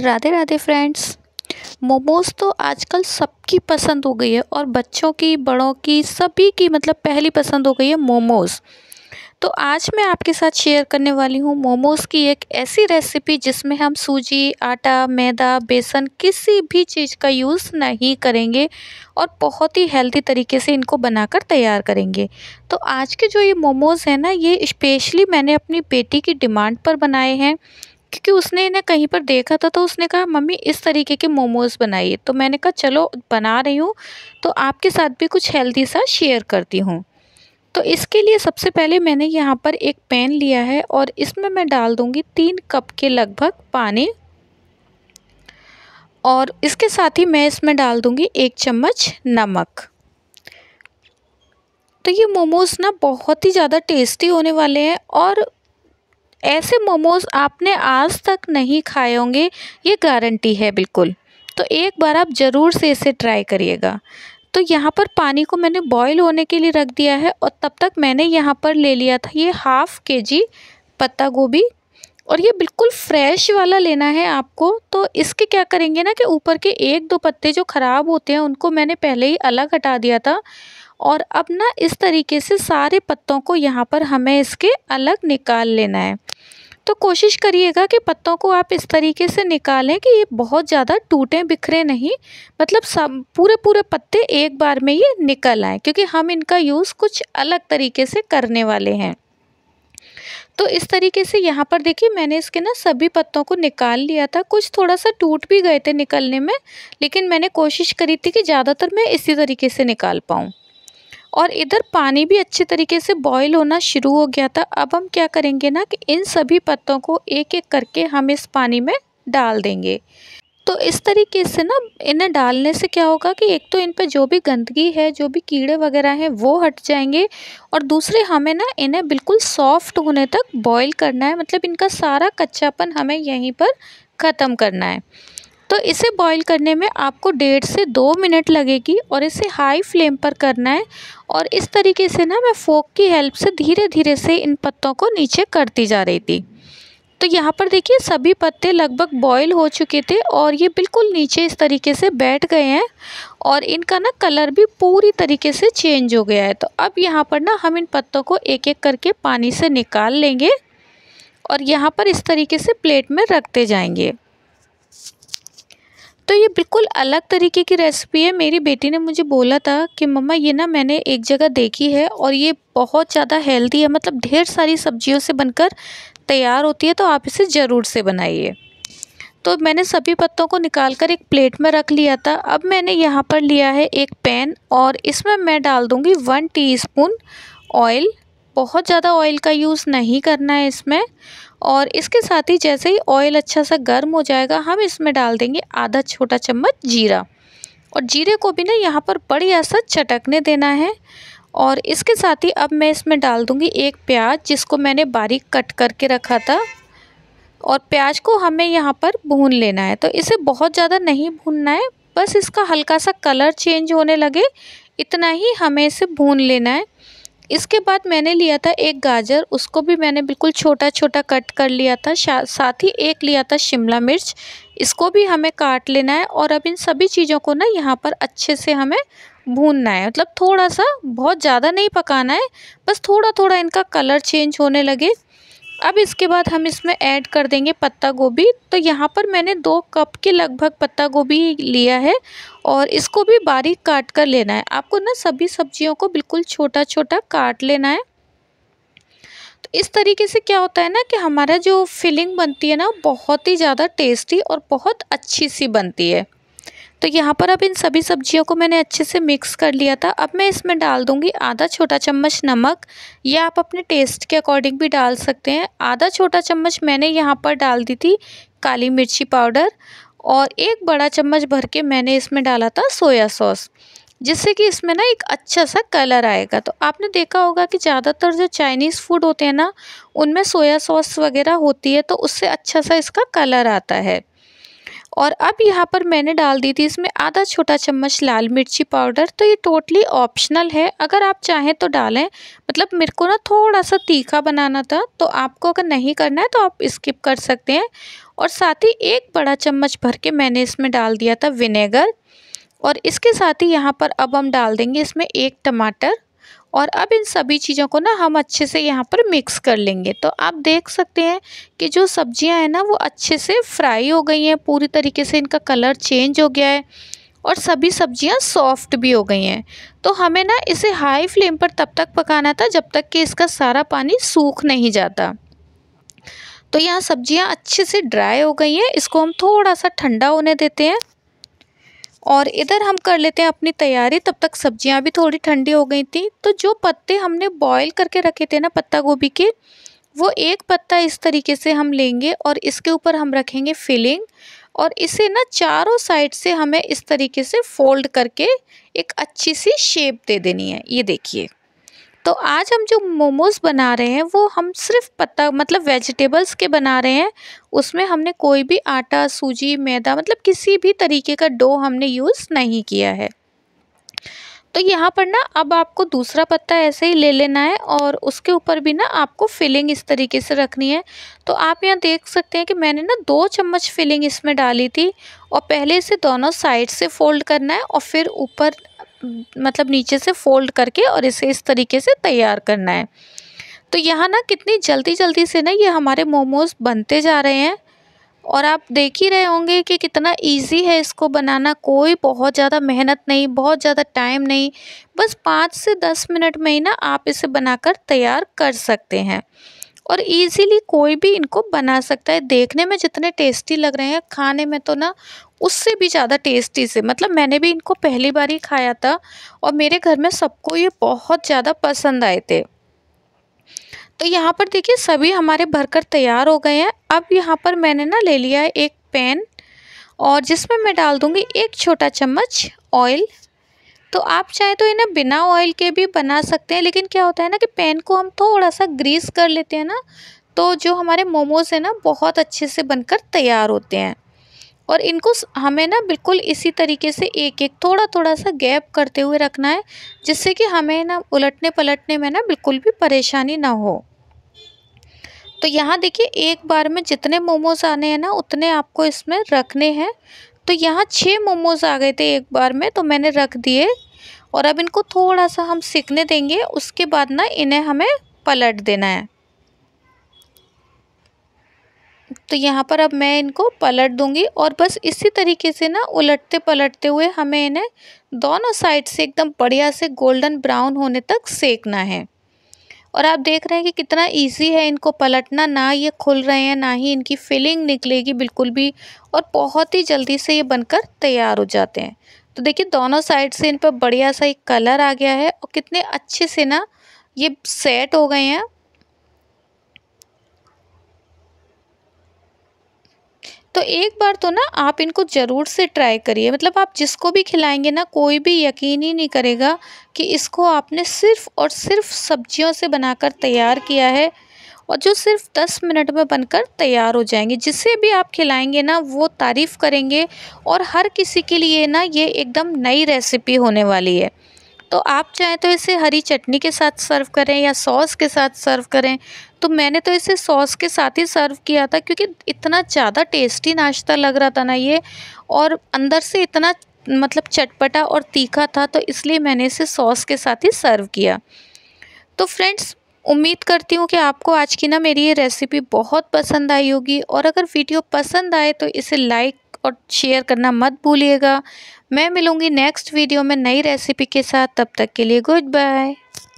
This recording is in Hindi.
राधे राधे फ्रेंड्स मोमोज तो आजकल सबकी पसंद हो गई है और बच्चों की बड़ों की सभी की मतलब पहली पसंद हो गई है मोमोज तो आज मैं आपके साथ शेयर करने वाली हूँ मोमोज़ की एक ऐसी रेसिपी जिसमें हम सूजी आटा मैदा बेसन किसी भी चीज़ का यूज़ नहीं करेंगे और बहुत ही हेल्दी तरीके से इनको बनाकर तैयार करेंगे तो आज के जो ये मोमोज़ हैं ना ये स्पेशली मैंने अपनी बेटी की डिमांड पर बनाए हैं क्योंकि उसने इन्हें कहीं पर देखा था तो उसने कहा मम्मी इस तरीके के मोमोज़ बनाइए तो मैंने कहा चलो बना रही हूँ तो आपके साथ भी कुछ हेल्दी सा शेयर करती हूँ तो इसके लिए सबसे पहले मैंने यहाँ पर एक पैन लिया है और इसमें मैं डाल दूँगी तीन कप के लगभग पानी और इसके साथ ही मैं इसमें डाल दूँगी एक चम्मच नमक तो ये मोमोज़ ना बहुत ही ज़्यादा टेस्टी होने वाले हैं और ऐसे मोमोज़ आपने आज तक नहीं खाए होंगे ये गारंटी है बिल्कुल तो एक बार आप ज़रूर से इसे ट्राई करिएगा तो यहाँ पर पानी को मैंने बॉईल होने के लिए रख दिया है और तब तक मैंने यहाँ पर ले लिया था ये हाफ़ के जी पत्ता गोभी और ये बिल्कुल फ्रेश वाला लेना है आपको तो इसके क्या करेंगे ना कि ऊपर के एक दो पत्ते जो ख़राब होते हैं उनको मैंने पहले ही अलग हटा दिया था और अब ना इस तरीके से सारे पत्तों को यहाँ पर हमें इसके अलग निकाल लेना है तो कोशिश करिएगा कि पत्तों को आप इस तरीके से निकालें कि ये बहुत ज़्यादा टूटें बिखरे नहीं मतलब सब पूरे पूरे पत्ते एक बार में ये निकल आएँ क्योंकि हम इनका यूज़ कुछ अलग तरीके से करने वाले हैं तो इस तरीके से यहाँ पर देखिए मैंने इसके ना सभी पत्तों को निकाल लिया था कुछ थोड़ा सा टूट भी गए थे निकलने में लेकिन मैंने कोशिश करी थी कि ज़्यादातर मैं इसी तरीके से निकाल पाऊँ और इधर पानी भी अच्छे तरीके से बॉईल होना शुरू हो गया था अब हम क्या करेंगे ना कि इन सभी पत्तों को एक एक करके हम इस पानी में डाल देंगे तो इस तरीके से ना इन्हें डालने से क्या होगा कि एक तो इन पर जो भी गंदगी है जो भी कीड़े वगैरह हैं वो हट जाएंगे और दूसरे हमें ना इन्हें बिल्कुल सॉफ्ट होने तक बॉईल करना है मतलब इनका सारा कच्चापन हमें यहीं पर ख़त्म करना है तो इसे बॉईल करने में आपको डेढ़ से दो मिनट लगेगी और इसे हाई फ्लेम पर करना है और इस तरीके से ना मैं फोक की हेल्प से धीरे धीरे से इन पत्तों को नीचे करती जा रही थी तो यहाँ पर देखिए सभी पत्ते लगभग बॉईल हो चुके थे और ये बिल्कुल नीचे इस तरीके से बैठ गए हैं और इनका ना कलर भी पूरी तरीके से चेंज हो गया है तो अब यहाँ पर ना हम इन पत्तों को एक एक करके पानी से निकाल लेंगे और यहाँ पर इस तरीके से प्लेट में रखते जाएंगे तो ये बिल्कुल अलग तरीके की रेसिपी है मेरी बेटी ने मुझे बोला था कि मम्मा ये ना मैंने एक जगह देखी है और ये बहुत ज़्यादा हेल्दी है मतलब ढेर सारी सब्जियों से बनकर तैयार होती है तो आप इसे ज़रूर से बनाइए तो मैंने सभी पत्तों को निकाल कर एक प्लेट में रख लिया था अब मैंने यहाँ पर लिया है एक पैन और इसमें मैं डाल दूँगी वन टी ऑयल बहुत ज़्यादा ऑयल का यूज़ नहीं करना है इसमें और इसके साथ ही जैसे ही ऑयल अच्छा सा गर्म हो जाएगा हम इसमें डाल देंगे आधा छोटा चम्मच जीरा और जीरे को भी ना यहाँ पर बढ़िया सा चटकने देना है और इसके साथ ही अब मैं इसमें डाल दूँगी एक प्याज जिसको मैंने बारीक कट करके रखा था और प्याज को हमें यहाँ पर भून लेना है तो इसे बहुत ज़्यादा नहीं भूनना है बस इसका हल्का सा कलर चेंज होने लगे इतना ही हमें इसे भून लेना है इसके बाद मैंने लिया था एक गाजर उसको भी मैंने बिल्कुल छोटा छोटा कट कर लिया था साथ ही एक लिया था शिमला मिर्च इसको भी हमें काट लेना है और अब इन सभी चीज़ों को ना यहाँ पर अच्छे से हमें भूनना है मतलब थोड़ा सा बहुत ज़्यादा नहीं पकाना है बस थोड़ा थोड़ा इनका कलर चेंज होने लगे अब इसके बाद हम इसमें ऐड कर देंगे पत्ता गोभी तो यहाँ पर मैंने दो कप के लगभग पत्ता गोभी लिया है और इसको भी बारीक काट कर लेना है आपको ना सभी सब्जियों को बिल्कुल छोटा छोटा काट लेना है तो इस तरीके से क्या होता है ना कि हमारा जो फिलिंग बनती है ना बहुत ही ज़्यादा टेस्टी और बहुत अच्छी सी बनती है तो यहाँ पर अब इन सभी सब्जियों को मैंने अच्छे से मिक्स कर लिया था अब मैं इसमें डाल दूँगी आधा छोटा चम्मच नमक या आप अपने टेस्ट के अकॉर्डिंग भी डाल सकते हैं आधा छोटा चम्मच मैंने यहाँ पर डाल दी थी काली मिर्ची पाउडर और एक बड़ा चम्मच भर के मैंने इसमें डाला था सोया सॉस जिससे कि इसमें ना एक अच्छा सा कलर आएगा तो आपने देखा होगा कि ज़्यादातर जो चाइनीज़ फूड होते हैं ना उनमें सोया सॉस वगैरह होती है तो उससे अच्छा सा इसका कलर आता है और अब यहाँ पर मैंने डाल दी थी इसमें आधा छोटा चम्मच लाल मिर्ची पाउडर तो ये टोटली ऑप्शनल है अगर आप चाहें तो डालें मतलब मेरे को ना थोड़ा सा तीखा बनाना था तो आपको अगर नहीं करना है तो आप स्किप कर सकते हैं और साथ ही एक बड़ा चम्मच भर के मैंने इसमें डाल दिया था विनेगर और इसके साथ ही यहाँ पर अब हम डाल देंगे इसमें एक टमाटर और अब इन सभी चीज़ों को ना हम अच्छे से यहाँ पर मिक्स कर लेंगे तो आप देख सकते हैं कि जो सब्जियाँ हैं ना वो अच्छे से फ्राई हो गई हैं पूरी तरीके से इनका कलर चेंज हो गया है और सभी सब्जियां सॉफ्ट भी हो गई हैं तो हमें ना इसे हाई फ्लेम पर तब तक पकाना था जब तक कि इसका सारा पानी सूख नहीं जाता तो यहाँ सब्जियां अच्छे से ड्राई हो गई हैं इसको हम थोड़ा सा ठंडा होने देते हैं और इधर हम कर लेते हैं अपनी तैयारी तब तक सब्जियां भी थोड़ी ठंडी हो गई थी तो जो पत्ते हमने बॉईल करके रखे थे ना पत्ता गोभी के वो एक पत्ता इस तरीके से हम लेंगे और इसके ऊपर हम रखेंगे फिलिंग और इसे ना चारों साइड से हमें इस तरीके से फोल्ड करके एक अच्छी सी शेप दे देनी है ये देखिए तो आज हम जो मोमोज़ बना रहे हैं वो हम सिर्फ पत्ता मतलब वेजिटेबल्स के बना रहे हैं उसमें हमने कोई भी आटा सूजी मैदा मतलब किसी भी तरीके का डो हमने यूज़ नहीं किया है तो यहाँ पर ना अब आपको दूसरा पत्ता ऐसे ही ले लेना है और उसके ऊपर भी ना आपको फिलिंग इस तरीके से रखनी है तो आप यहाँ देख सकते हैं कि मैंने ना दो चम्मच फिलिंग इसमें डाली थी और पहले इसे दोनों साइड से फोल्ड करना है और फिर ऊपर मतलब नीचे से फोल्ड करके और इसे इस तरीके से तैयार करना है तो यहाँ ना कितनी जल्दी जल्दी से ना ये हमारे मोमोज़ बनते जा रहे हैं और आप देख ही रहे होंगे कि कितना इजी है इसको बनाना कोई बहुत ज़्यादा मेहनत नहीं बहुत ज़्यादा टाइम नहीं बस पाँच से दस मिनट में ही ना आप इसे बनाकर तैयार कर सकते हैं और इजीली कोई भी इनको बना सकता है देखने में जितने टेस्टी लग रहे हैं खाने में तो ना उससे भी ज़्यादा टेस्टी से मतलब मैंने भी इनको पहली बार ही खाया था और मेरे घर में सबको ये बहुत ज़्यादा पसंद आए थे तो यहाँ पर देखिए सभी हमारे भरकर तैयार हो गए हैं अब यहाँ पर मैंने ना ले लिया है एक पैन और जिसमें मैं डाल दूँगी एक छोटा चम्मच ऑयल तो आप चाहे तो इन्हें बिना ऑयल के भी बना सकते हैं लेकिन क्या होता है ना कि पैन को हम थोड़ा सा ग्रीस कर लेते हैं ना तो जो हमारे मोमोज़ हैं ना बहुत अच्छे से बनकर तैयार होते हैं और इनको हमें ना बिल्कुल इसी तरीके से एक एक थोड़ा थोड़ा सा गैप करते हुए रखना है जिससे कि हमें ना उलटने पलटने में ना बिल्कुल भी परेशानी ना हो तो यहाँ देखिए एक बार में जितने मोमोज आने हैं ना उतने आपको इसमें रखने हैं तो यहाँ छः मोमोज आ गए थे एक बार में तो मैंने रख दिए और अब इनको थोड़ा सा हम सीखने देंगे उसके बाद ना इन्हें हमें पलट देना है तो यहाँ पर अब मैं इनको पलट दूंगी और बस इसी तरीके से ना उलटते पलटते हुए हमें इन्हें दोनों साइड से एकदम बढ़िया से गोल्डन ब्राउन होने तक सेकना है और आप देख रहे हैं कि कितना इजी है इनको पलटना ना ये खुल रहे हैं ना ही इनकी फिलिंग निकलेगी बिल्कुल भी और बहुत ही जल्दी से ये बनकर तैयार हो जाते हैं तो देखिए दोनों साइड से इन पर बढ़िया सा एक कलर आ गया है और कितने अच्छे से ना ये सेट हो गए हैं तो एक बार तो ना आप इनको ज़रूर से ट्राई करिए मतलब आप जिसको भी खिलाएंगे ना कोई भी यकीन ही नहीं करेगा कि इसको आपने सिर्फ़ और सिर्फ सब्जियों से बनाकर तैयार किया है और जो सिर्फ दस मिनट में बनकर तैयार हो जाएंगे जिसे भी आप खिलाएंगे ना वो तारीफ़ करेंगे और हर किसी के लिए ना ये एकदम नई रेसिपी होने वाली है तो आप चाहें तो इसे हरी चटनी के साथ सर्व करें या सॉस के साथ सर्व करें तो मैंने तो इसे सॉस के साथ ही सर्व किया था क्योंकि इतना ज़्यादा टेस्टी नाश्ता लग रहा था ना ये और अंदर से इतना मतलब चटपटा और तीखा था तो इसलिए मैंने इसे सॉस के साथ ही सर्व किया तो फ्रेंड्स उम्मीद करती हूँ कि आपको आज की ना मेरी ये रेसिपी बहुत पसंद आई होगी और अगर वीडियो पसंद आए तो इसे लाइक और शेयर करना मत भूलिएगा मैं मिलूँगी नेक्स्ट वीडियो में नई रेसिपी के साथ तब तक के लिए गुड बाय